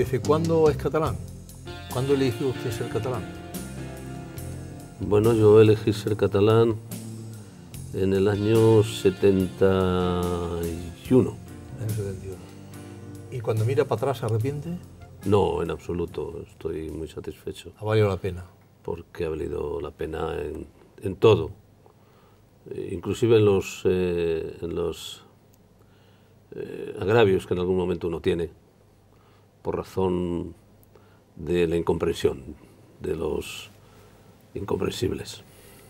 ¿Desde cuándo es catalán? ¿Cuándo eligió usted ser catalán? Bueno, yo elegí ser catalán en el año 71. En el 71. ¿Y cuando mira para atrás arrepiente? No, en absoluto. Estoy muy satisfecho. ¿Ha valido la pena? Porque ha valido la pena en, todo. Eh, inclusive en los, eh, eh, agravios que en algún momento uno tiene por razón de la incomprensión, de los incomprensibles.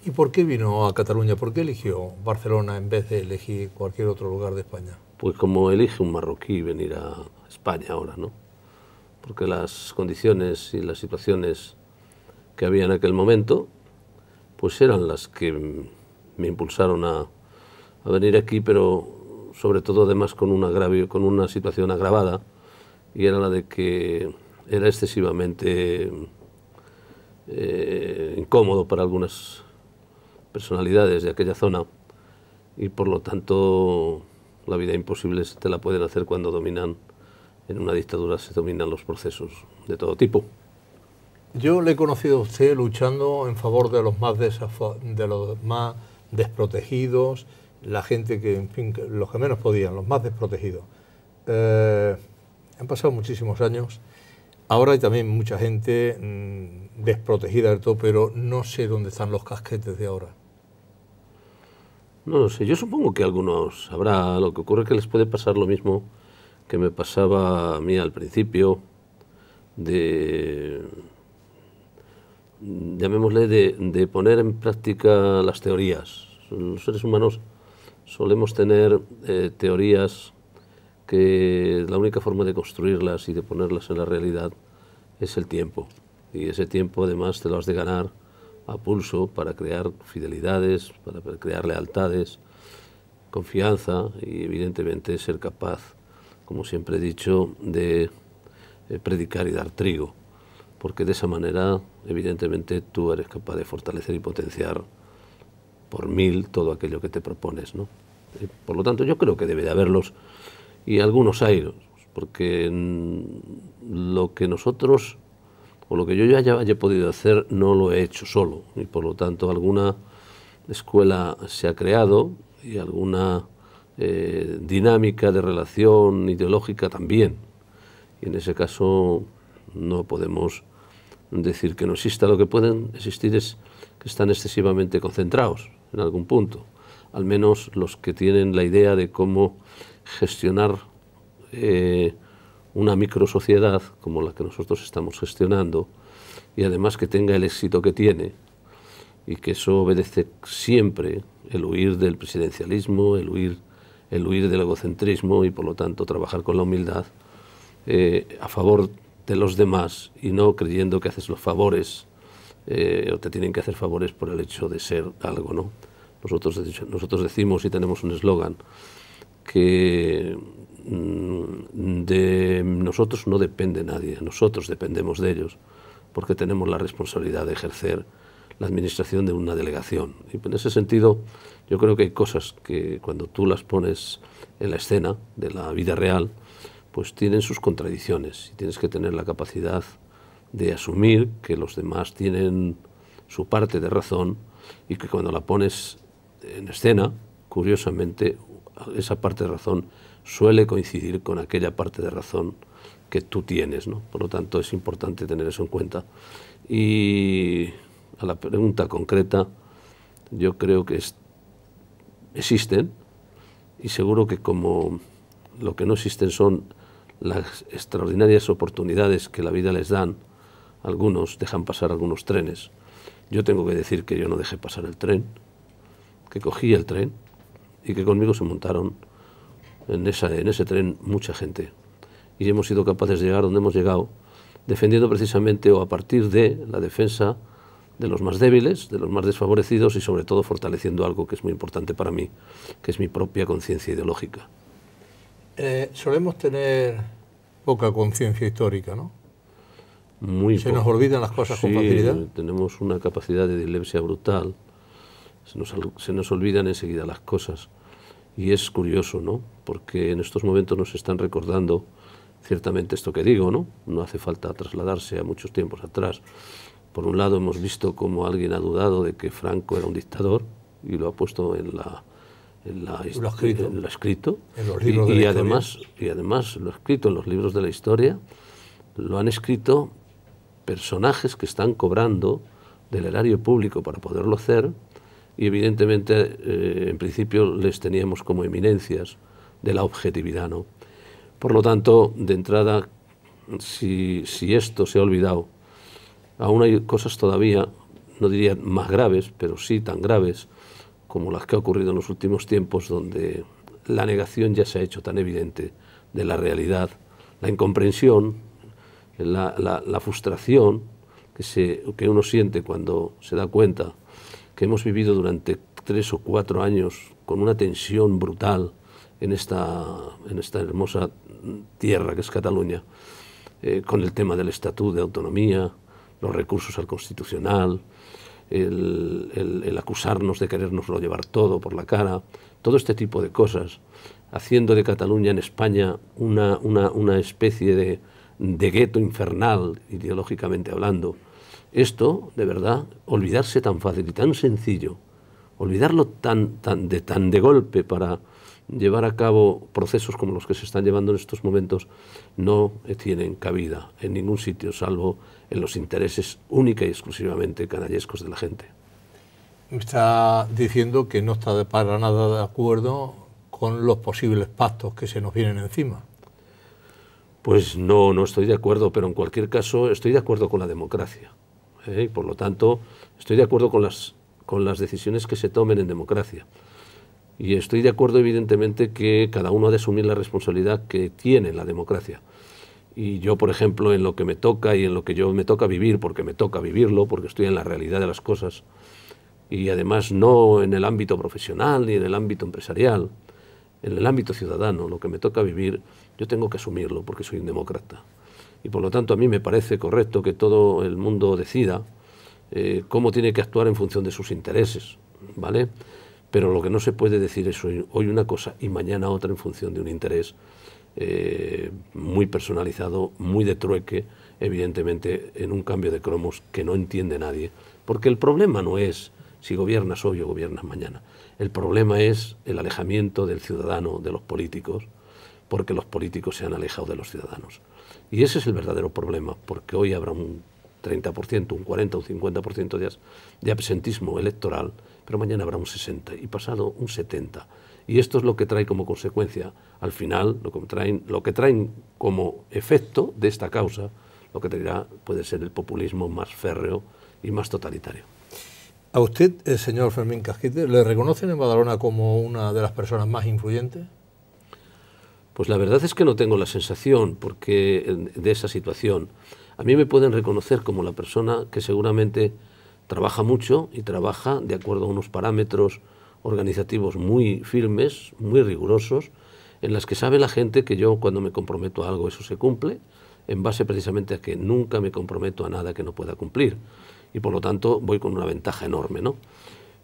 ¿Y por qué vino a Cataluña? ¿Por qué eligió Barcelona en vez de elegir cualquier otro lugar de España? Pues como elige un marroquí venir a España ahora, ¿no? Porque las condiciones y las situaciones que había en aquel momento, pues eran las que me impulsaron a, a venir aquí, pero sobre todo además con un agravio, con una situación agravada, y era la de que era excesivamente eh, incómodo para algunas personalidades de aquella zona y por lo tanto la vida imposible se te la pueden hacer cuando dominan, en una dictadura se dominan los procesos de todo tipo. Yo le he conocido a usted luchando en favor de los más, de los más desprotegidos, la gente que, en fin, los que menos podían, los más desprotegidos. Eh, han pasado muchísimos años. Ahora hay también mucha gente mm, desprotegida de todo, pero no sé dónde están los casquetes de ahora. No lo sé. Yo supongo que algunos habrá. Lo que ocurre es que les puede pasar lo mismo que me pasaba a mí al principio de llamémosle de, poner en práctica las teorías. Los seres humanos solemos tener eh, teorías que la única forma de construirlas y de ponerlas en la realidad es el tiempo. Y ese tiempo además te lo has de ganar a pulso para crear fidelidades, para crear lealtades, confianza y evidentemente ser capaz, como siempre he dicho, de eh, predicar y dar trigo. Porque de esa manera, evidentemente, tú eres capaz de fortalecer y potenciar por mil todo aquello que te propones. ¿no? Eh, por lo tanto, yo creo que debe de haberlos y algunos hay, porque lo que nosotros o lo que yo ya haya podido hacer no lo he hecho solo y por lo tanto alguna escuela se ha creado y alguna eh, dinámica de relación ideológica también. Y en ese caso no podemos decir que no exista. Lo que pueden existir es que están excesivamente concentrados en algún punto. Al menos los que tienen la idea de cómo gestionar eh, una microsociedad como la que nosotros estamos gestionando y además que tenga el éxito que tiene y que eso obedece siempre el huir del presidencialismo, el huir, el huir del egocentrismo y por lo tanto trabajar con la humildad eh, a favor de los demás y no creyendo que haces los favores eh, o te tienen que hacer favores por el hecho de ser algo, ¿no? Nosotros, nosotros decimos y tenemos un eslogan que mm, de nosotros no depende nadie, nosotros dependemos de ellos, porque tenemos la responsabilidad de ejercer la administración de una delegación. Y en ese sentido, yo creo que hay cosas que cuando tú las pones en la escena de la vida real, pues tienen sus contradicciones y tienes que tener la capacidad de asumir que los demás tienen su parte de razón y que cuando la pones en escena, curiosamente, esa parte de razón suele coincidir con aquella parte de razón que tú tienes, ¿no? Por lo tanto, es importante tener eso en cuenta. Y a la pregunta concreta, yo creo que existen y seguro que como lo que no existen son las extraordinarias oportunidades que la vida les dan, algunos dejan pasar algunos trenes. Yo tengo que decir que yo no dejé pasar el tren, que cogí el tren, y que conmigo se montaron en, esa, en ese tren mucha gente. Y hemos sido capaces de llegar donde hemos llegado, defendiendo precisamente o a partir de la defensa de los más débiles, de los más desfavorecidos y sobre todo fortaleciendo algo que es muy importante para mí, que es mi propia conciencia ideológica. Eh, solemos tener poca conciencia histórica, ¿no? Muy Se nos olvidan las cosas con facilidad. Tenemos una capacidad de dilepsia brutal se nos, olvidan enseguida las cosas. Y es curioso, ¿no? Porque en estos momentos nos están recordando ciertamente esto que digo, ¿no? No hace falta trasladarse a muchos tiempos atrás. Por un lado hemos visto cómo alguien ha dudado de que Franco era un dictador y lo ha puesto en la en lo escrito además y además lo ha escrito en los libros de la historia lo han escrito personajes que están cobrando del erario público para poderlo hacer y evidentemente eh, en principio les teníamos como eminencias de la objetividad. ¿no? Por lo tanto, de entrada, si, esto se ha olvidado, aún hay cosas todavía, no diría más graves, pero sí tan graves como las que ha ocurrido en los últimos tiempos, donde la negación ya se ha hecho tan evidente de la realidad, la incomprensión, la, frustración que, se, que uno siente cuando se da cuenta que hemos vivido durante tres o cuatro años con una tensión brutal en esta, en esta hermosa tierra que es Cataluña, eh, con el tema del estatuto de autonomía, los recursos al constitucional, el, el, acusarnos de lo llevar todo por la cara, todo este tipo de cosas, haciendo de Cataluña en España una, una especie de, de gueto infernal, ideológicamente hablando esto, de verdad, olvidarse tan fácil y tan sencillo, olvidarlo tan, tan, de, tan de golpe para llevar a cabo procesos como los que se están llevando en estos momentos, no tienen cabida en ningún sitio, salvo en los intereses única y exclusivamente canallescos de la gente. Está diciendo que no está para nada de acuerdo con los posibles pactos que se nos vienen encima. Pues no, no estoy de acuerdo, pero en cualquier caso estoy de acuerdo con la democracia. ¿eh? por lo tanto estoy de acuerdo con las, con las decisiones que se tomen en democracia. Y estoy de acuerdo, evidentemente, que cada uno ha de asumir la responsabilidad que tiene la democracia. Y yo, por ejemplo, en lo que me toca y en lo que yo me toca vivir, porque me toca vivirlo, porque estoy en la realidad de las cosas, y además no en el ámbito profesional ni en el ámbito empresarial, en el ámbito ciudadano, lo que me toca vivir, yo tengo que asumirlo porque soy un demócrata y por lo tanto a mí me parece correcto que todo el mundo decida eh, cómo tiene que actuar en función de sus intereses, ¿vale? Pero lo que no se puede decir es hoy, una cosa y mañana otra en función de un interés eh, muy personalizado, muy de trueque, evidentemente en un cambio de cromos que no entiende nadie, porque el problema no es si gobiernas hoy o gobiernas mañana, el problema es el alejamiento del ciudadano de los políticos, porque los políticos se han alejado de los ciudadanos. Y ese es el verdadero problema, porque hoy habrá un 30%, un 40, un 50% de, absentismo electoral, pero mañana habrá un 60 y pasado un 70. Y esto es lo que trae como consecuencia, al final, lo que traen, lo que traen como efecto de esta causa, lo que traerá puede ser el populismo más férreo y más totalitario. ¿A usted, eh, señor Fermín Casquite, le reconocen en Badalona como una de las personas más influyentes? Pues la verdad es que no tengo la sensación de esa situación. A mí me pueden reconocer como la persona que seguramente trabaja mucho y trabaja de acuerdo a unos parámetros organizativos muy firmes, muy rigurosos, en las que sabe la gente que yo cuando me comprometo a algo eso se cumple, en base precisamente a que nunca me comprometo a nada que no pueda cumplir. Y por lo tanto voy con una ventaja enorme, ¿no?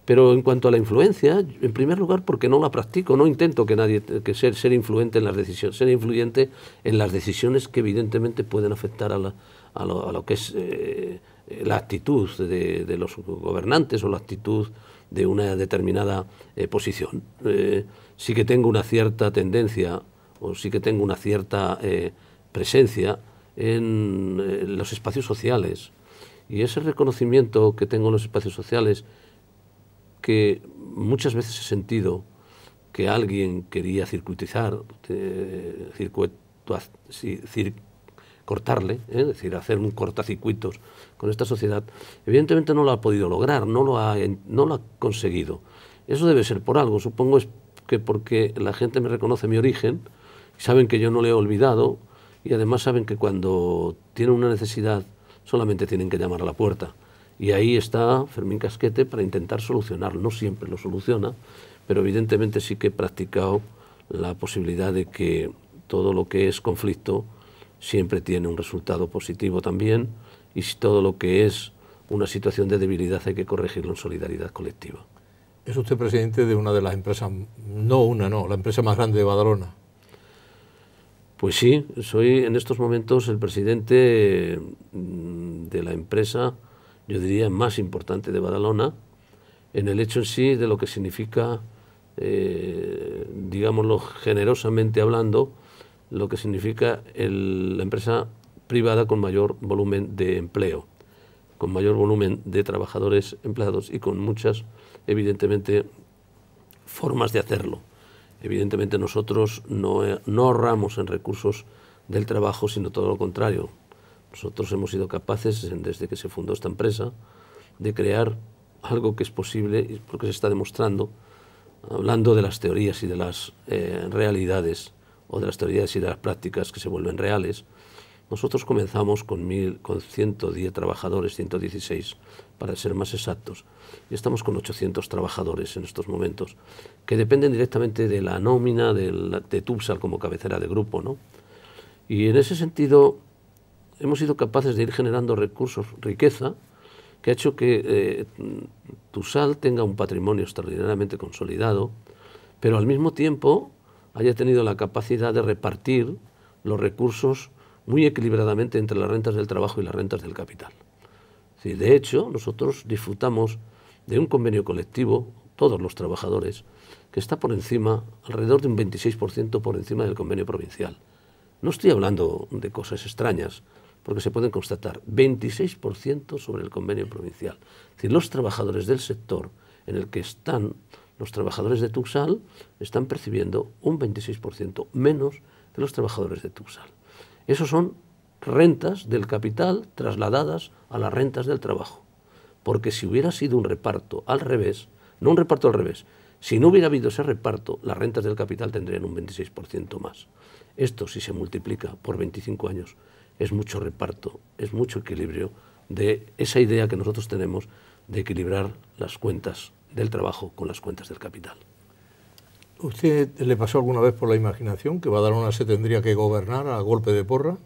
Pero en cuanto a la influencia, en primer lugar porque no la practico, no intento que nadie que ser ser influente en las decisiones, ser influyente en las decisiones que evidentemente pueden afectar a, a, lo, que es eh, la actitud de, los gobernantes o la actitud de una determinada eh, posición. Eh, sí que tengo una cierta tendencia o sí que tengo una cierta presencia en los espacios sociales y ese reconocimiento que tengo en los espacios sociales que muchas veces he sentido que alguien quería eh, circuitizar, cortarle, ¿eh? es decir, hacer un cortacircuitos con esta sociedad, evidentemente no lo ha podido lograr, no lo ha, no lo ha conseguido. Eso debe ser por algo, supongo es que porque la gente me reconoce mi origen, saben que yo no le he olvidado y además saben que cuando tienen una necesidad solamente tienen que llamar a la puerta. Y ahí está Fermín Casquete para intentar solucionarlo. No siempre lo soluciona, pero evidentemente sí que he practicado la posibilidad de que todo lo que es conflicto siempre tiene un resultado positivo también y si todo lo que es una situación de debilidad hay que corregirlo en solidaridad colectiva. Es usted presidente de una de las empresas, no una, no, la empresa más grande de Badalona. Pues sí, soy en estos momentos el presidente mm, de la empresa yo diría, más importante de Badalona, en el hecho en sí de lo que significa, eh, digámoslo generosamente hablando, lo que significa la empresa privada con mayor volumen de empleo, con mayor volumen de trabajadores empleados y con muchas, evidentemente, formas de hacerlo. Evidentemente nosotros no, eh, no ahorramos en recursos del trabajo, sino todo lo contrario. Nosotros hemos sido capaces, desde que se fundó esta empresa, de crear algo que es posible, porque se está demostrando, hablando de las teorías y de las eh, realidades, o de las teorías y de las prácticas que se vuelven reales, nosotros comenzamos con, mil, con 110 trabajadores, 116 para ser más exactos, y estamos con 800 trabajadores en estos momentos, que dependen directamente de la nómina de, la, como cabecera de grupo. ¿no? Y en ese sentido, hemos sido capaces de ir generando recursos, riqueza, que ha hecho que eh, Tusal tenga un patrimonio extraordinariamente consolidado, pero al mismo tiempo haya tenido la capacidad de repartir los recursos muy equilibradamente entre las rentas del trabajo y las rentas del capital. de hecho, nosotros disfrutamos de un convenio colectivo, todos los trabajadores, que está por encima, alrededor de un 26% por encima del convenio provincial. No estoy hablando de cosas extrañas, porque se pueden constatar 26% sobre el convenio provincial. Es decir, los trabajadores del sector en el que están los trabajadores de Tuxal están percibiendo un 26% menos que los trabajadores de Tuxal. Esos son rentas del capital trasladadas a las rentas del trabajo. Porque si hubiera sido un reparto al revés, no un reparto al revés, si no hubiera habido ese reparto, las rentas del capital tendrían un 26% más. Esto, si se multiplica por 25 años, es mucho reparto, es mucho equilibrio de esa idea que nosotros tenemos de equilibrar las cuentas del trabajo con las cuentas del capital. ¿Usted le pasó alguna vez por la imaginación que Badalona se tendría que gobernar a golpe de porra?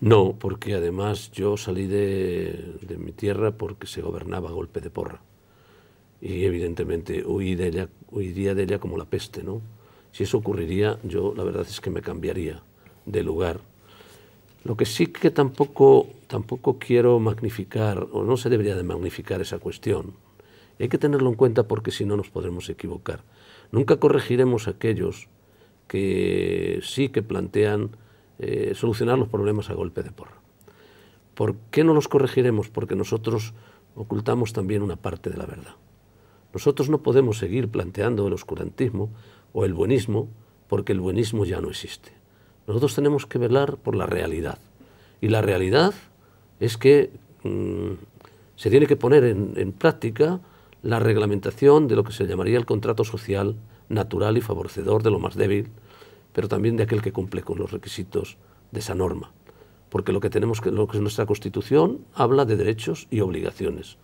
No, porque además yo salí de, mi tierra porque se gobernaba a golpe de porra. Y evidentemente huiría de ella como la peste, ¿no? Si eso ocurriría, yo la verdad es que me cambiaría de lugar lo que sí que tampoco, tampoco quiero magnificar, o no se debería de magnificar esa cuestión, hay que tenerlo en cuenta porque si no nos podremos equivocar. Nunca corregiremos a aquellos que sí que plantean eh, solucionar los problemas a golpe de porra. ¿Por qué no los corregiremos? Porque nosotros ocultamos también una parte de la verdad. Nosotros no podemos seguir planteando el oscurantismo o el buenismo porque el buenismo ya no existe. Nosotros tenemos que velar por la realidad. Y la realidad es que mm, se tiene que poner en, práctica la reglamentación de lo que se llamaría el contrato social natural y favorecedor de lo más débil, pero también de aquel que cumple con los requisitos de esa norma. Porque lo que tenemos que, lo que es nuestra Constitución habla de derechos y obligaciones.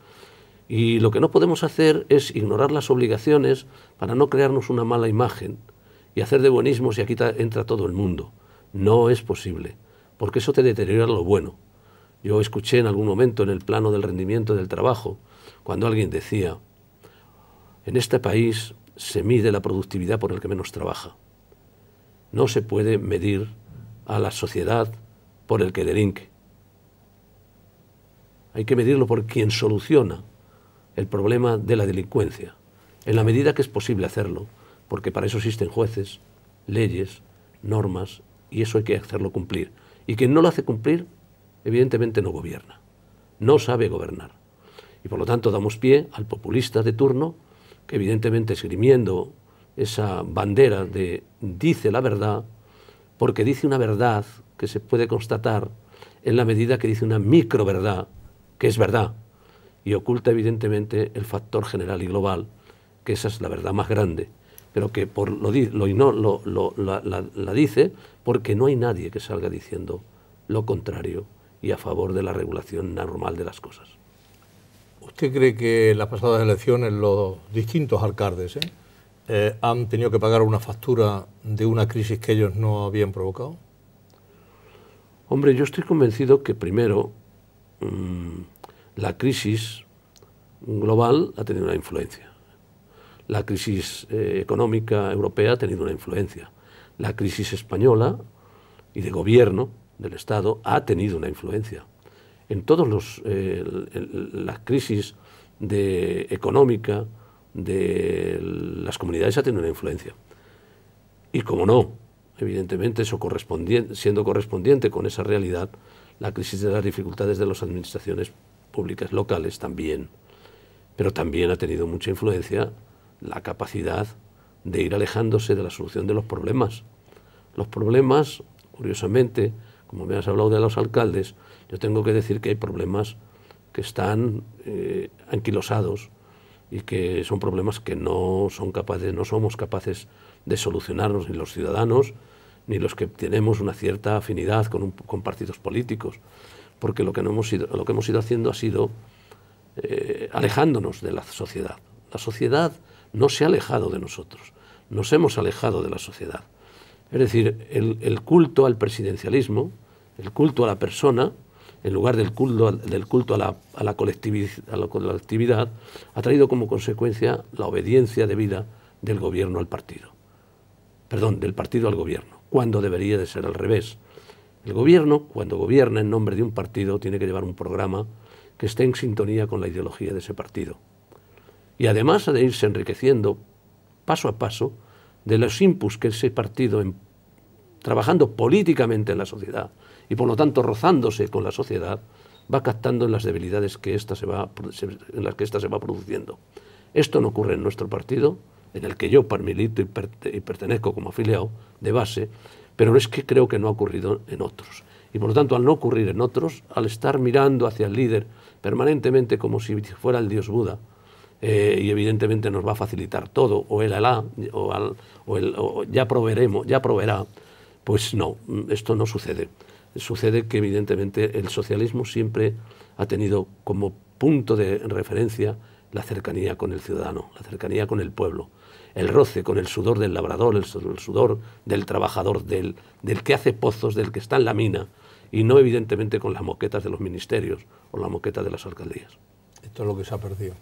Y lo que no podemos hacer es ignorar las obligaciones para no crearnos una mala imagen y hacer de buenismos y aquí entra todo el mundo. No es posible, porque eso te deteriora lo bueno. Yo escuché en algún momento en el plano del rendimiento del trabajo, cuando alguien decía, en este país se mide la productividad por el que menos trabaja. No se puede medir a la sociedad por el que delinque. Hay que medirlo por quien soluciona el problema de la delincuencia, en la medida que es posible hacerlo, porque para eso existen jueces, leyes, normas y eso hay que hacerlo cumplir. Y quien no lo hace cumplir, evidentemente no gobierna, no sabe gobernar. Y por lo tanto damos pie al populista de turno, que evidentemente esgrimiendo esa bandera de dice la verdad, porque dice una verdad que se puede constatar en la medida que dice una microverdad, que es verdad, y oculta evidentemente el factor general y global, que esa es la verdad más grande, pero que por lo, lo, lo la dice porque no hay nadie que salga diciendo lo contrario y a favor de la regulación normal de las cosas. ¿Usted cree que en las pasadas elecciones los distintos alcaldes eh, eh, han tenido que pagar una factura de una crisis que ellos no habían provocado? Hombre, yo estoy convencido que primero mm, la crisis global ha tenido una influencia. La crisis eh, económica europea ha tenido una influencia la crisis española y de gobierno del Estado ha tenido una influencia. En todas los eh, las crisis de, económica de las comunidades ha tenido una influencia. Y como no, evidentemente eso correspondiente, siendo correspondiente con esa realidad, la crisis de las dificultades de las administraciones públicas locales también. Pero también ha tenido mucha influencia la capacidad de ir alejándose de la solución de los problemas. Los problemas, curiosamente, como me has hablado de los alcaldes, yo tengo que decir que hay problemas que están eh, anquilosados y que son problemas que no son capaces, no somos capaces de solucionarnos ni los ciudadanos ni los que tenemos una cierta afinidad con, partidos políticos, porque lo que, no hemos ido, lo que hemos ido haciendo ha sido eh, alejándonos de la sociedad. La sociedad no se ha alejado de nosotros, nos hemos alejado de la sociedad. Es decir, el, culto al presidencialismo, el culto a la persona, en lugar del culto, del culto a, la, a, la a, la, colectividad, ha traído como consecuencia la obediencia debida del gobierno al partido. Perdón, del partido al gobierno, cuando debería de ser al revés. El gobierno, cuando gobierna en nombre de un partido, tiene que llevar un programa que esté en sintonía con la ideología de ese partido. Y además ha de irse enriqueciendo paso a paso de los impulsos que ese partido, em, trabajando políticamente en la sociedad y por lo tanto rozándose con la sociedad, va captando en las debilidades que esta se va, en las que ésta se va produciendo. Esto no ocurre en nuestro partido, en el que yo milito y pertenezco como afiliado de base, pero es que creo que no ha ocurrido en otros. Y por lo tanto, al no ocurrir en otros, al estar mirando hacia el líder permanentemente como si fuera el dios Buda, eh, y evidentemente nos va a facilitar todo, o el Alá, o, el, ya proveremos ya proveerá, pues no, esto no sucede. Sucede que evidentemente el socialismo siempre ha tenido como punto de referencia la cercanía con el ciudadano, la cercanía con el pueblo, el roce con el sudor del labrador, el sudor del trabajador, del, del que hace pozos, del que está en la mina, y no evidentemente con las moquetas de los ministerios o la moqueta de las alcaldías. Esto es lo que se ha perdido.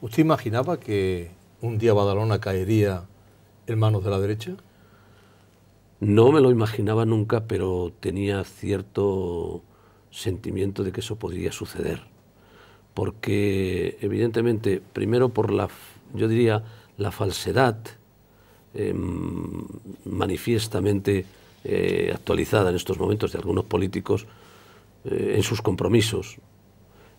¿Usted imaginaba que un día Badalona caería en manos de la derecha? No me lo imaginaba nunca, pero tenía cierto sentimiento de que eso podría suceder. Porque evidentemente, primero por la, yo diría, la falsedad em, manifiestamente eh, actualizada en estos momentos de algunos políticos eh, en sus compromisos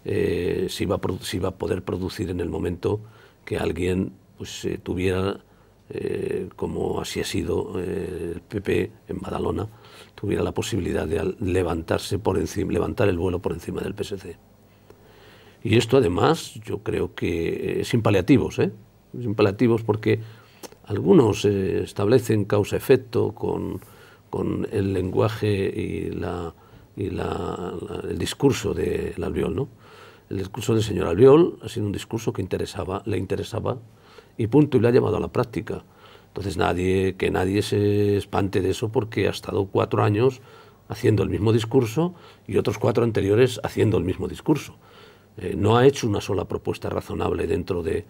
eh, se, iba a a poder producir en el momento que alguien pues, eh, tuviera, eh, como así ha sido eh, el PP en Badalona, tuviera la posibilidad de levantarse por encima, levantar el vuelo por encima del PSC. Y esto además yo creo que es sin ¿eh? porque algunos establecen causa-efecto con, el lenguaje y, la, y la, el discurso del albiol, ¿no? El discurso del señor Albiol ha sido un discurso que interesaba, le interesaba y punto, y le ha llamado a la práctica. Entonces nadie, que nadie se espante de eso porque ha estado cuatro años haciendo el mismo discurso y otros cuatro anteriores haciendo el mismo discurso. Eh, no ha hecho una sola propuesta razonable dentro de,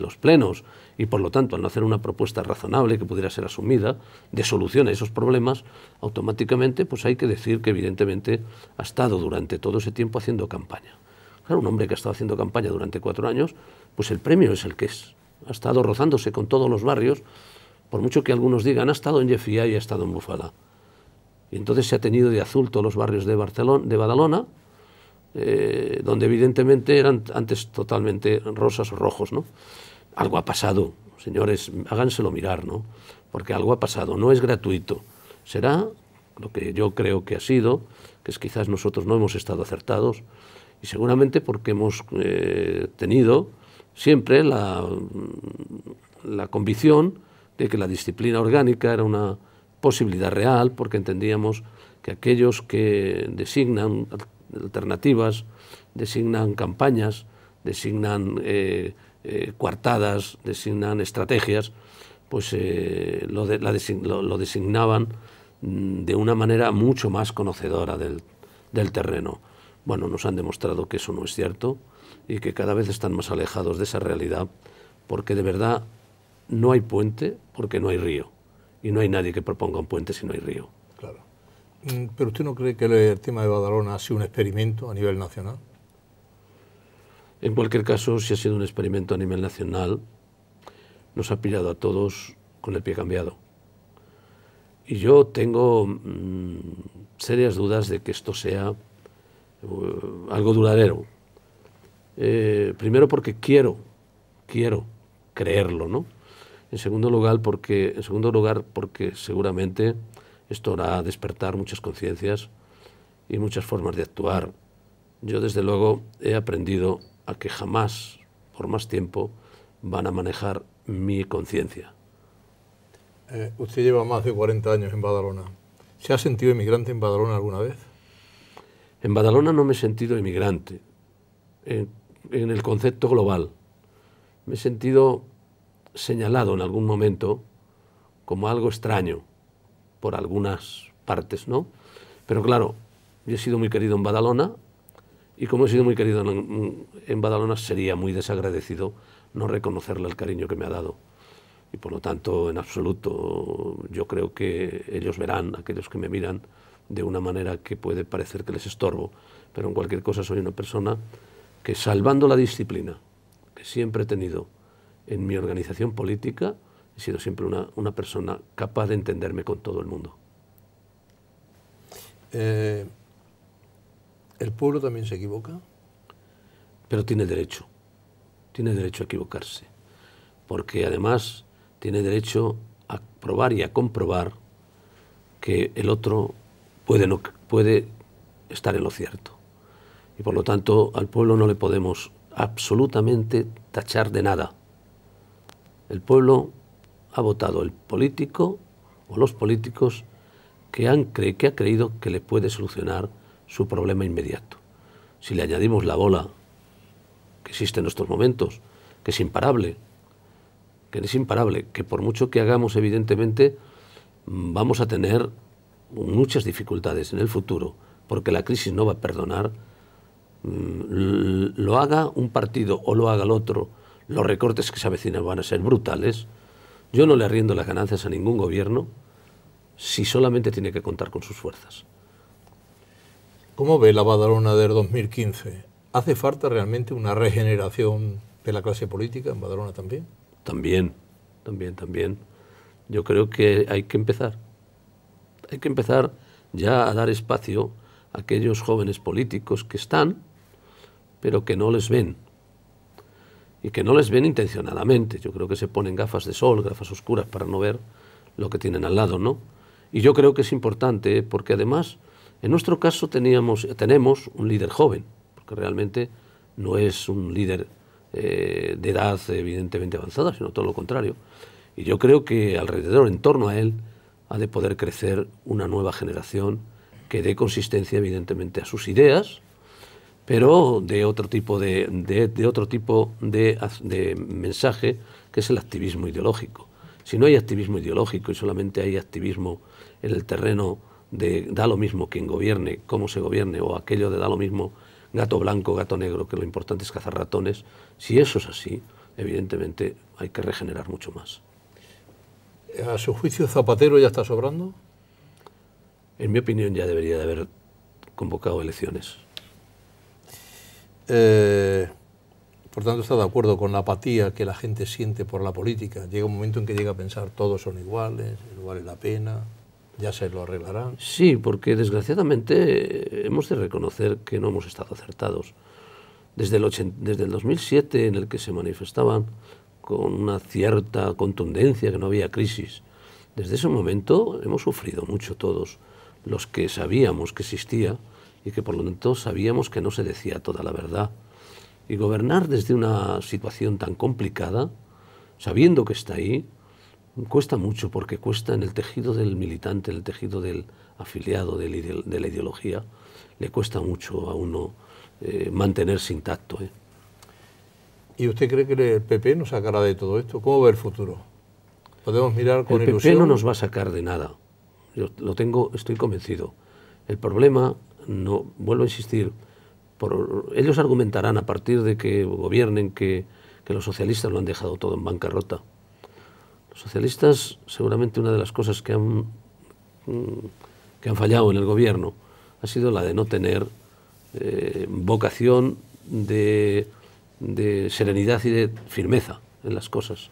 los, plenos y por lo tanto al no hacer una propuesta razonable que pudiera ser asumida de solución a esos problemas, automáticamente pues hay que decir que evidentemente ha estado durante todo ese tiempo haciendo campaña. Claro, un hombre que ha estado haciendo campaña durante cuatro años, pues el premio es el que es. Ha estado rozándose con todos los barrios, por mucho que algunos digan, ha estado en jefía y ha estado en Bufala. Y entonces se ha tenido de azul todos los barrios de, Badalona, eh, donde evidentemente eran antes totalmente rosas o rojos, ¿no? Algo ha pasado, señores, háganselo mirar, ¿no? Porque algo ha pasado, no es gratuito. Será lo que yo creo que ha sido, que es quizás nosotros no hemos estado acertados, y seguramente porque hemos eh, tenido siempre la, la convicción de que la disciplina orgánica era una posibilidad real, porque entendíamos que aquellos que designan alternativas, designan campañas, designan eh, eh coartadas, designan estrategias, pues eh, lo, de, designaban mm, de una manera mucho más conocedora del terreno. Bueno, nos han demostrado que eso no es cierto y que cada vez están más alejados de esa realidad, porque de verdad no hay puente, porque no hay río y no hay nadie que proponga un puente si no hay río. Claro. Mm, ¿Pero usted no cree que el tema de Badalona ha sido un experimento a nivel nacional? En cualquier caso, si ha sido un experimento a nivel nacional, nos ha pillado a todos con el pie cambiado. Y yo tengo mm, serias dudas de que esto sea uh, algo duradero. Eh, primero porque quiero, quiero creerlo, ¿no? En segundo lugar, porque, en segundo lugar, porque seguramente esto hará despertar muchas conciencias y muchas formas de actuar. Yo, desde luego, he aprendido a que jamás, por más tiempo, van a manejar mi conciencia. Eh, usted lleva más de 40 años en Badalona. ¿Se ha sentido inmigrante en Badalona alguna vez? En Badalona no me he sentido inmigrante, en, en el concepto global. Me he sentido señalado en algún momento como algo extraño por algunas partes, ¿no? Pero claro, yo he sido muy querido en Badalona y como he sido muy querido en, en Badalona sería muy desagradecido no reconocerle el cariño que me ha dado. Y por lo tanto, en absoluto, yo creo que ellos verán, aquellos que me miran, de una manera que puede parecer que les estorbo, pero en cualquier cosa soy una persona que salvando la disciplina que siempre he tenido, en mi organización política he sido siempre una, persona capaz de entenderme con todo el mundo. Eh, ¿El pueblo también se equivoca? Pero tiene derecho, tiene derecho a equivocarse, porque además tiene derecho a probar y a comprobar que el otro puede, no, puede estar en lo cierto. Y por lo tanto al pueblo no le podemos absolutamente tachar de nada el pueblo ha votado el político o los políticos que, han que ha creído que le puede solucionar su problema inmediato. Si le añadimos la bola que existe en estos momentos, que es imparable, que es imparable, que por mucho que hagamos, evidentemente, vamos a tener muchas dificultades en el futuro, porque la crisis no va a perdonar, mm, lo haga un partido o lo haga el otro, los recortes que se avecinan van a ser brutales. Yo no le arriendo las ganancias a ningún gobierno si solamente tiene que contar con sus fuerzas. ¿Cómo ve la Badalona del 2015? ¿Hace falta realmente una regeneración de la clase política en Badalona también? También, también, también. Yo creo que hay que empezar. Hay que empezar ya a dar espacio a aquellos jóvenes políticos que están, pero que no les ven y que no les ven intencionadamente. Yo creo que se ponen gafas de sol, gafas oscuras para no ver lo que tienen al lado, ¿no? Y yo creo que es importante ¿eh? porque además en nuestro caso teníamos, tenemos un líder joven, porque realmente no es un líder eh, de edad evidentemente avanzada, sino todo lo contrario. Y yo creo que alrededor, en torno a él, ha de poder crecer una nueva generación que dé consistencia evidentemente a sus ideas, pero de otro tipo de, otro tipo de, mensaje que es el activismo ideológico. Si no hay activismo ideológico y solamente hay activismo en el terreno de da lo mismo quien gobierne, cómo se gobierne, o aquello de da lo mismo gato blanco, gato negro, que lo importante es cazar ratones, si eso es así, evidentemente hay que regenerar mucho más. ¿A su juicio Zapatero ya está sobrando? En mi opinión ya debería de haber convocado elecciones. Eh, por tanto, está de acuerdo con la apatía que la gente siente por la política. Llega un momento en que llega a pensar todos son iguales, no vale la pena, ya se lo arreglarán. Sí, porque desgraciadamente eh, hemos de reconocer que no hemos estado acertados. Desde desde el 2007, en el que se manifestaban con una cierta contundencia que no había crisis, desde ese momento hemos sufrido mucho todos los que sabíamos que existía y que por lo tanto sabíamos que no se decía toda la verdad. Y gobernar desde una situación tan complicada, sabiendo que está ahí, cuesta mucho porque cuesta en el tejido del militante, en el tejido del afiliado, de la ideología, le cuesta mucho a uno eh, mantenerse intacto. ¿eh? ¿Y usted cree que el PP nos sacará de todo esto? ¿Cómo ve el futuro? ¿Podemos mirar con ilusión? El PP no nos va a sacar de nada. Yo lo tengo, estoy convencido. El problema no, vuelvo a insistir, ellos argumentarán a partir de que gobiernen que, los socialistas lo han dejado todo en bancarrota. Los socialistas, seguramente una de las cosas que han, mm, fallado en el gobierno ha sido la de no tener eh, vocación de, de serenidad y de firmeza en las cosas.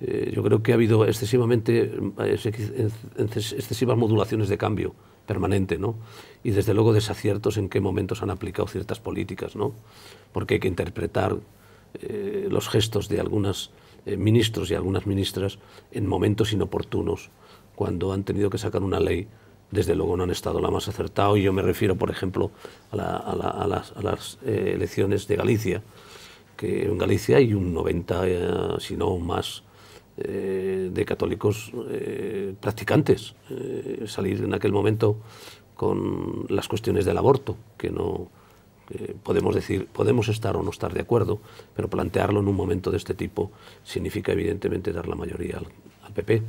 Eh, yo creo que ha habido excesivamente, eh, excesivas modulaciones de cambio permanente, ¿no? Y desde luego desaciertos en qué momentos han aplicado ciertas políticas, ¿no? Porque hay que interpretar eh, los gestos de algunos ministros y algunas ministras en momentos inoportunos, cuando han tenido que sacar una ley, desde luego no han estado la más acertada. Y yo me refiero, por ejemplo, a, las, a las elecciones de Galicia, que en Galicia hay un 90, si no más, eh, de católicos eh, practicantes, eh, salir en aquel momento con las cuestiones del aborto, que no podemos decir, podemos estar o no estar de acuerdo, pero plantearlo en un momento de este tipo significa evidentemente dar la mayoría al, al PP.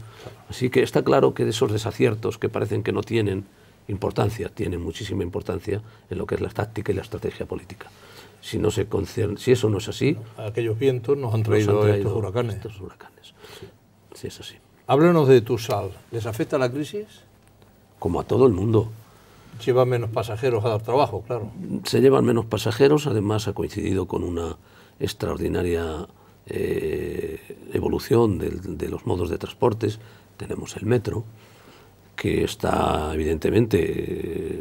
Así que está claro que de esos desaciertos que parecen que no tienen importancia, tienen muchísima importancia en lo que es la táctica y la estrategia política si, no se concierne, si eso no es así... Aquellos vientos nos han traído, estos huracanes. Estos huracanes. Si es así. Háblanos de tu sal. ¿Les afecta la crisis? Como a todo el mundo. Llevan menos pasajeros a dar trabajo, claro. Se llevan menos pasajeros, además ha coincidido con una extraordinaria eh, evolución de, los modos de transportes. Tenemos el metro, que está evidentemente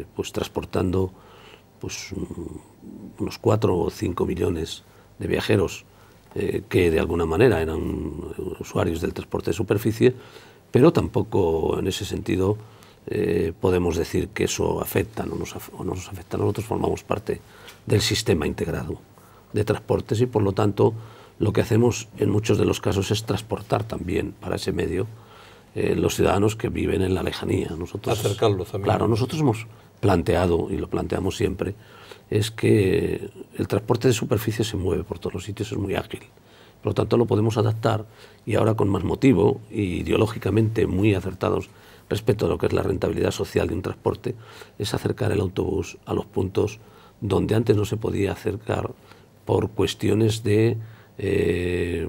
eh, pues transportando pues unos 4 o 5 millones de viajeros eh, que de alguna manera eran usuarios del transporte de superficie, pero tampoco en ese sentido eh, podemos decir que eso afecta nos, o no nos afecta. Nosotros formamos parte del sistema integrado de transportes y por lo tanto lo que hacemos en muchos de los casos es transportar también para ese medio eh, los ciudadanos que viven en la lejanía. Nosotros, Acercarlos también. Claro, nosotros hemos planteado, y lo planteamos siempre, es que el transporte de superficie se mueve por todos los sitios, es muy ágil. Por lo tanto, lo podemos adaptar y ahora con más motivo ideológicamente muy acertados respecto a lo que es la rentabilidad social de un transporte, es acercar el autobús a los puntos donde antes no se podía acercar por cuestiones de, eh,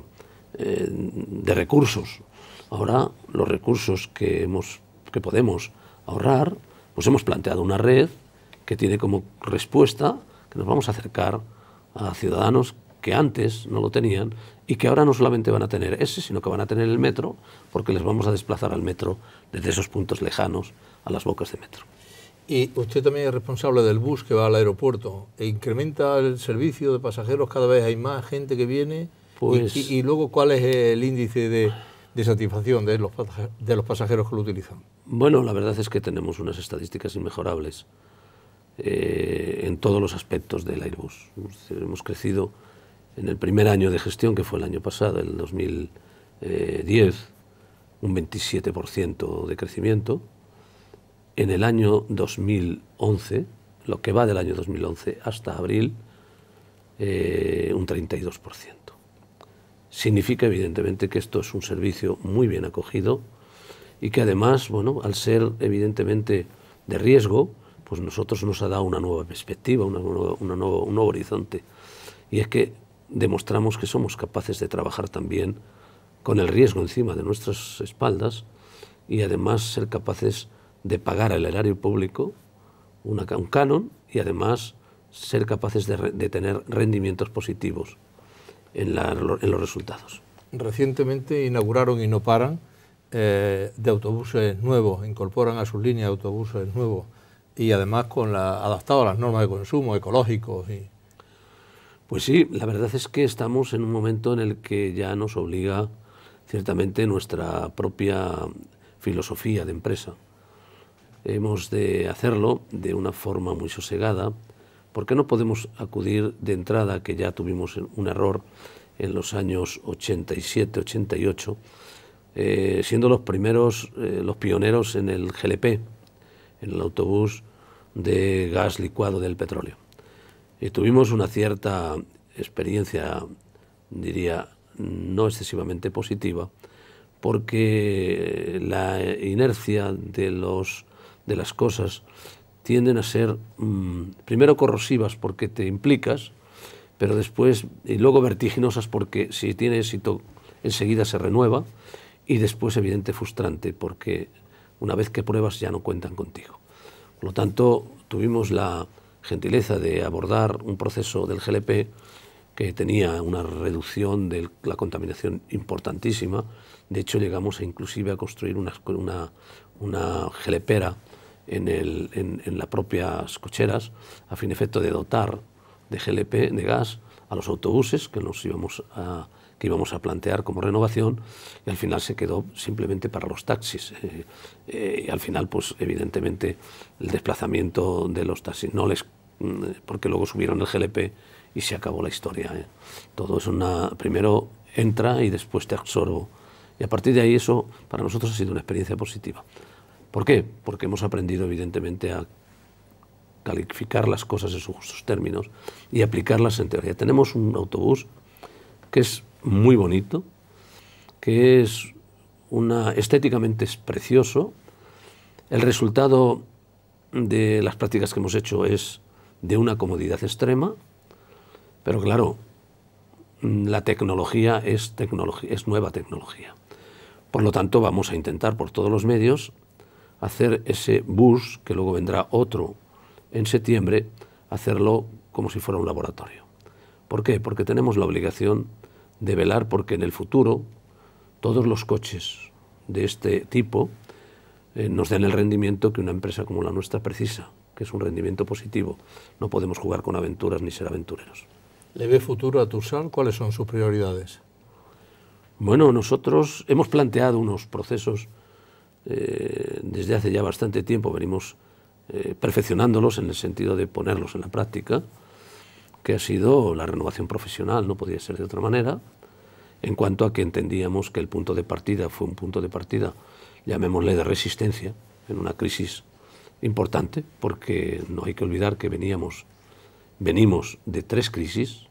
eh, de recursos. Ahora los recursos que, hemos, que podemos ahorrar, pues hemos planteado una red que tiene como respuesta que nos vamos a acercar a ciudadanos que antes no lo tenían y que ahora no solamente van a tener ese, sino que van a tener el metro, porque les vamos a desplazar al metro desde esos puntos lejanos a las bocas de metro. Y usted también es responsable del bus que va al aeropuerto. E incrementa el servicio de pasajeros, cada vez hay más gente que viene. Y, pues luego, ¿cuál es el índice de, de satisfacción de los, de los pasajeros que lo utilizan? Bueno, la verdad es que tenemos unas estadísticas inmejorables. Eh, en todos los aspectos del Airbus. hemos crecido en el primer año de gestión, que fue el año pasado, el 2010, un 27% de crecimiento. En el año 2011, lo que va del año 2011 hasta abril, eh, un 32%. Significa evidentemente que esto es un servicio muy bien acogido y que además, bueno, al ser evidentemente de riesgo, pues nosotros nos ha dado una nueva perspectiva, un nuevo horizonte. Y es que demostramos que somos capaces de trabajar también con el riesgo encima de nuestras espaldas y además ser capaces de pagar al erario público un canon y además ser capaces de, tener rendimientos positivos en, los resultados. Recientemente inauguraron y no paran eh, de autobuses nuevos, incorporan a sus líneas autobuses nuevos y además con la, adaptado a las normas de consumo ecológicos. Y... Pues sí, la verdad es que estamos en un momento en el que ya nos obliga ciertamente nuestra propia filosofía de empresa. Hemos de hacerlo de una forma muy sosegada, porque no podemos acudir de entrada, que ya tuvimos un error en los años 87, 88, eh, siendo los primeros, eh, los pioneros en el GLP, en el autobús de gas licuado del petróleo. Y tuvimos una cierta experiencia, diría, no excesivamente positiva, porque la inercia de, los, de las cosas tienden a ser mm, primero corrosivas porque te implicas, pero después, y luego vertiginosas porque si tiene éxito enseguida se renueva, y después evidente frustrante porque una vez que pruebas ya no cuentan contigo. Por lo tanto, tuvimos la gentileza de abordar un proceso del GLP que tenía una reducción de la contaminación importantísima. De hecho, llegamos a inclusive a construir una, gelepera en, en, las propias cocheras a fin efecto de dotar de GLP, de gas, a los autobuses que nos íbamos a, que íbamos a plantear como renovación y al final se quedó simplemente para los taxis. Eh, eh, y al final, pues evidentemente, el desplazamiento de los taxis no les. Mm, porque luego subieron el GLP y se acabó la historia. Eh. Todo es una. primero entra y después te absorbo. Y a partir de ahí, eso para nosotros ha sido una experiencia positiva. ¿Por qué? Porque hemos aprendido, evidentemente, a calificar las cosas en sus justos términos y aplicarlas en teoría. Tenemos un autobús que es muy bonito, que es una, estéticamente es precioso. El resultado de las prácticas que hemos hecho es de una comodidad extrema, pero claro, mm, la tecnología es, tecnología es nueva tecnología. Por lo tanto, vamos a intentar por todos los medios hacer ese bus, que luego vendrá otro en septiembre, hacerlo como si fuera un laboratorio. ¿Por qué? Porque tenemos la obligación de velar porque en el futuro todos los coches de este tipo eh, nos den el rendimiento que una empresa como la nuestra precisa, que es un rendimiento positivo. No podemos jugar con aventuras ni ser aventureros. ¿Le ve futuro a Tursal? ¿Cuáles son sus prioridades? Bueno, nosotros hemos planteado unos procesos eh, desde hace ya bastante tiempo, venimos eh, perfeccionándolos en el sentido de ponerlos en la práctica que ha sido la renovación profesional, no podía ser de otra manera, en cuanto a que entendíamos que el punto de partida fue un punto de partida, llamémosle de resistencia, en una crisis importante, porque no hay que olvidar que veníamos, venimos de tres crisis,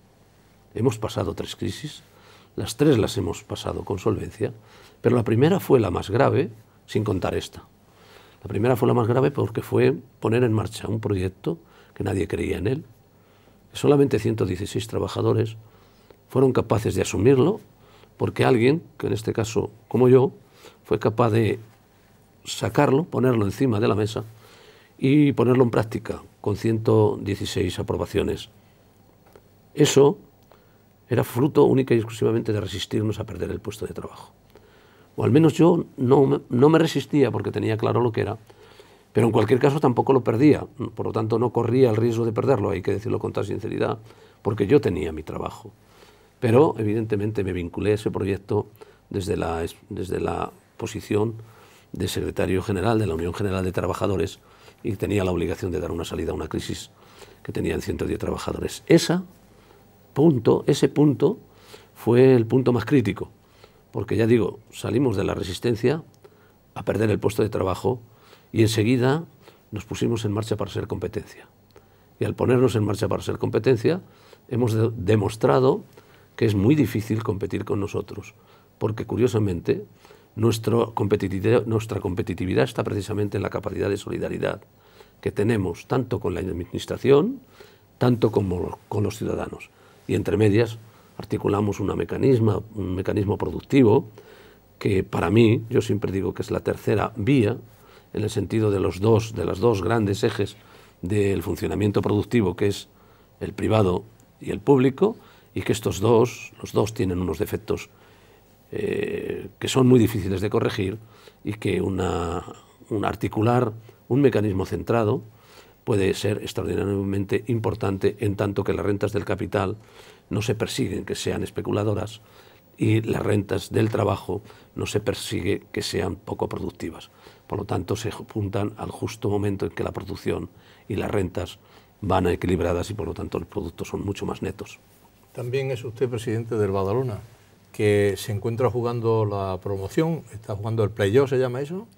hemos pasado tres crisis, las tres las hemos pasado con solvencia, pero la primera fue la más grave, sin contar esta. La primera fue la más grave porque fue poner en marcha un proyecto que nadie creía en él, solamente 116 trabajadores fueron capaces de asumirlo porque alguien, que en este caso como yo, fue capaz de sacarlo, ponerlo encima de la mesa y ponerlo en práctica con 116 aprobaciones. Eso era fruto única y exclusivamente de resistirnos a perder el puesto de trabajo. O al menos yo no, no me resistía porque tenía claro lo que era pero en cualquier caso tampoco lo perdía, por lo tanto no corría el riesgo de perderlo, hay que decirlo con tal sinceridad, porque yo tenía mi trabajo. Pero evidentemente me vinculé a ese proyecto desde la, desde la posición de secretario general de la Unión General de Trabajadores y tenía la obligación de dar una salida a una crisis que tenía tenían 110 trabajadores. Esa punto, ese punto fue el punto más crítico, porque ya digo, salimos de la resistencia a perder el puesto de trabajo y enseguida nos pusimos en marcha para ser competencia. Y al ponernos en marcha para ser competencia, hemos demostrado que es muy difícil competir con nosotros, porque curiosamente competitividad, nuestra competitividad está precisamente en la capacidad de solidaridad que tenemos tanto con la administración, tanto como con los ciudadanos. Y entre medias articulamos un mecanismo productivo que para mí, yo siempre digo que es la tercera vía en el sentido de los dos, de los dos grandes ejes del funcionamiento productivo, que es el privado y el público, y que estos dos, los dos tienen unos defectos eh, que son muy difíciles de corregir y que un articular un mecanismo centrado puede ser extraordinariamente importante en tanto que las rentas del capital no se persiguen que sean especuladoras y las rentas del trabajo no se persigue que sean poco productivas. Por lo tanto, se apuntan al justo momento en que la producción y las rentas van equilibradas y por lo tanto los productos son mucho más netos. También es usted presidente del Badalona, que se encuentra jugando la promoción, está jugando el playoff, ¿se llama eso?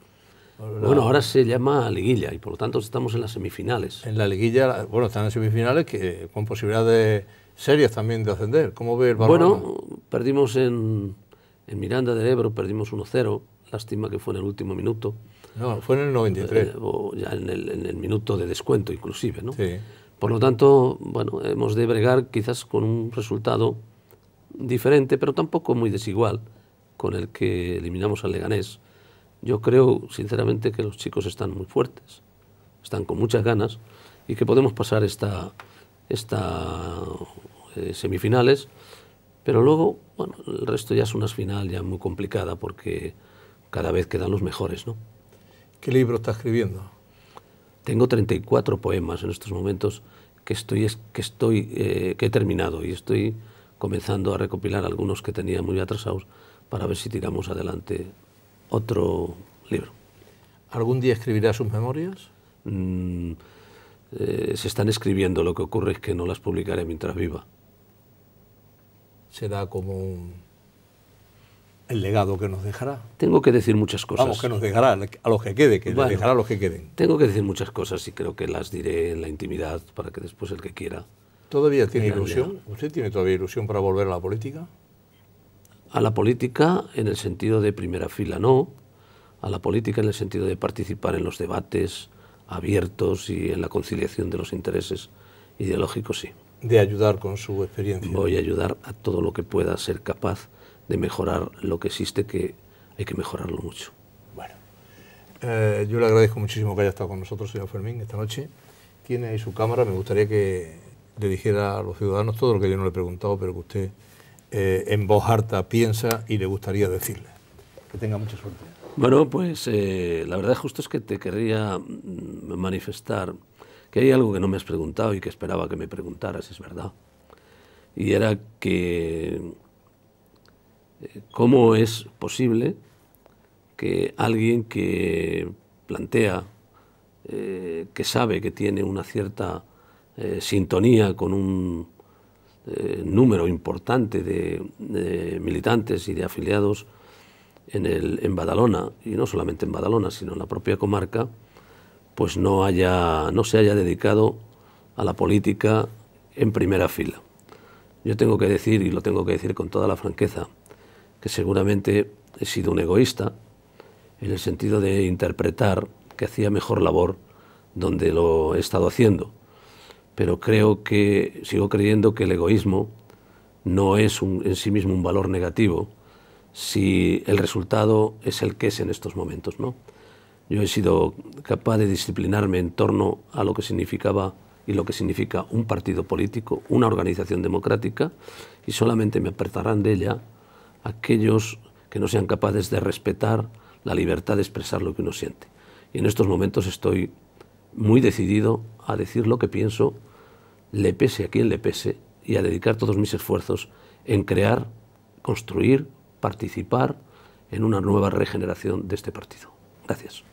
Bueno, ahora se llama liguilla y por lo tanto estamos en las semifinales. En la liguilla, bueno, están en semifinales que con de serias también de ascender. ¿Cómo ve el Badalona? Bueno, perdimos en, en Miranda del Ebro, perdimos 1-0, lástima que fue en el último minuto. No, fue en el 93. Eh, o ya en el, minuto de descuento inclusive, ¿no? Por lo tanto, bueno, hemos de bregar quizás con un resultado diferente, pero tampoco muy desigual, con el que eliminamos al Leganés. Yo creo, sinceramente, que los chicos están muy fuertes, están con muchas ganas y que podemos pasar esta, esta eh, semifinales, pero luego, bueno, el resto ya es una final ya muy complicada porque cada vez quedan los mejores, ¿no? ¿Qué libro está escribiendo? Tengo 34 poemas en estos momentos que estoy que estoy eh, que he terminado y estoy comenzando a recopilar algunos que tenía muy atrasados para ver si tiramos adelante otro libro. ¿Algún día escribirá sus memorias? Mm, eh, se están escribiendo, lo que ocurre es que no las publicaré mientras viva. Será como un el legado que nos dejará. Tengo que decir muchas cosas. Vamos, que nos dejará a los que quede, que nos dejará a los que queden. Tengo que decir muchas cosas y creo que las diré en la intimidad para que después el que quiera. ¿Todavía tiene ilusión? ¿Usted tiene todavía ilusión para volver a la política? A la política en el sentido de primera fila, no. A la política en el sentido de participar en los debates abiertos y en la conciliación de los intereses ideológicos, sí. De ayudar con su experiencia. Voy a ayudar a todo lo que pueda ser capaz de mejorar lo que existe, que hay que mejorarlo mucho. Bueno, eh, yo le agradezco muchísimo que haya estado con nosotros, señor Fermín, esta noche. Tiene ahí su cámara, me gustaría que le dijera a los ciudadanos todo lo que yo no le he preguntado, pero que usted eh, en voz harta piensa y le gustaría decirle. Que tenga mucha suerte. Bueno, pues eh, la verdad justo es que te querría mm, manifestar que hay algo que no me has preguntado y que esperaba que me preguntaras, es verdad. Y era que cómo es posible que alguien que plantea, eh, que sabe que tiene una cierta eh, sintonía con un eh, número importante de, de, militantes y de afiliados en, el, en Badalona, y no solamente en Badalona, sino en la propia comarca, pues no, haya, no se haya dedicado a la política en primera fila. Yo tengo que decir, y lo tengo que decir con toda la franqueza, que seguramente he sido un egoísta, en el sentido de interpretar que hacía mejor labor donde lo he estado haciendo. Pero creo que, sigo creyendo que el egoísmo no es en sí mismo un valor negativo si el resultado es el que es en estos momentos. ¿no? Yo he sido capaz de disciplinarme en torno a lo que significaba y lo que significa un partido político, una organización democrática, y solamente me apartarán de ella aquellos que no sean capaces de respetar la libertad de expresar lo que uno siente. Y en estos momentos estoy muy decidido a decir lo que pienso, le pese a quien le pese, y a dedicar todos mis esfuerzos en crear, construir, participar en una nueva regeneración de este partido. Gracias.